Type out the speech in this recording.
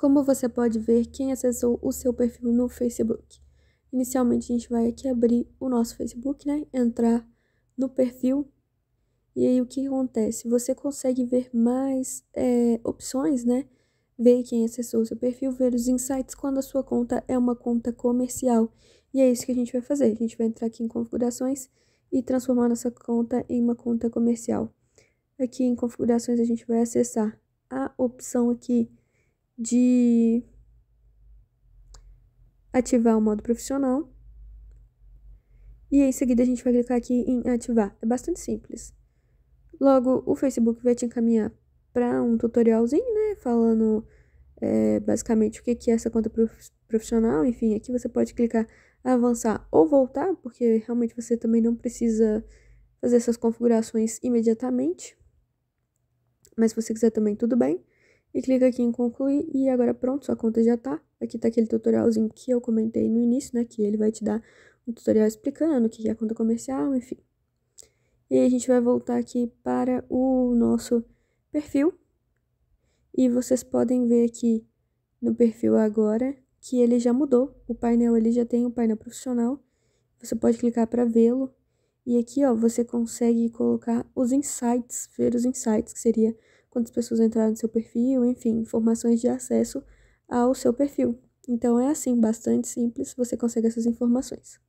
como você pode ver quem acessou o seu perfil no Facebook. Inicialmente a gente vai aqui abrir o nosso Facebook, né? Entrar no perfil. E aí o que acontece? Você consegue ver mais é, opções, né? Ver quem acessou o seu perfil, ver os insights quando a sua conta é uma conta comercial. E é isso que a gente vai fazer. A gente vai entrar aqui em configurações e transformar nossa conta em uma conta comercial. Aqui em configurações a gente vai acessar a opção aqui de ativar o modo profissional. E em seguida a gente vai clicar aqui em ativar. É bastante simples. Logo, o Facebook vai te encaminhar para um tutorialzinho, né? Falando é, basicamente o que é essa conta profissional. Enfim, aqui você pode clicar avançar ou voltar, porque realmente você também não precisa fazer essas configurações imediatamente. Mas se você quiser também, tudo bem e clica aqui em concluir e agora pronto, sua conta já tá. Aqui tá aquele tutorialzinho que eu comentei no início, né, que ele vai te dar um tutorial explicando o que é conta comercial, enfim. E aí a gente vai voltar aqui para o nosso perfil e vocês podem ver aqui no perfil agora que ele já mudou, o painel ele já tem o um painel profissional, você pode clicar para vê-lo e aqui ó, você consegue colocar os insights, ver os insights, que seria quantas pessoas entraram no seu perfil, enfim, informações de acesso ao seu perfil. Então é assim, bastante simples, você consegue essas informações.